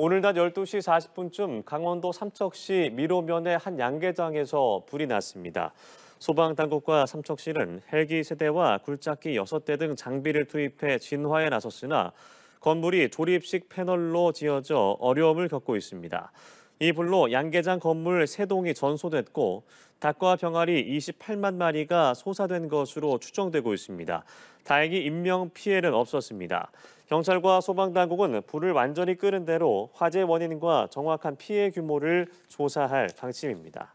오늘 낮 12시 40분쯤 강원도 삼척시 미로면의 한 양계장에서 불이 났습니다. 소방당국과 삼척시는 헬기 세대와 굴착기 6대 등 장비를 투입해 진화에 나섰으나 건물이 조립식 패널로 지어져 어려움을 겪고 있습니다. 이 불로 양계장 건물 3동이 전소됐고 닭과 병아리 28만 마리가 소사된 것으로 추정되고 있습니다. 다행히 인명 피해는 없었습니다. 경찰과 소방당국은 불을 완전히 끄는 대로 화재 원인과 정확한 피해 규모를 조사할 방침입니다.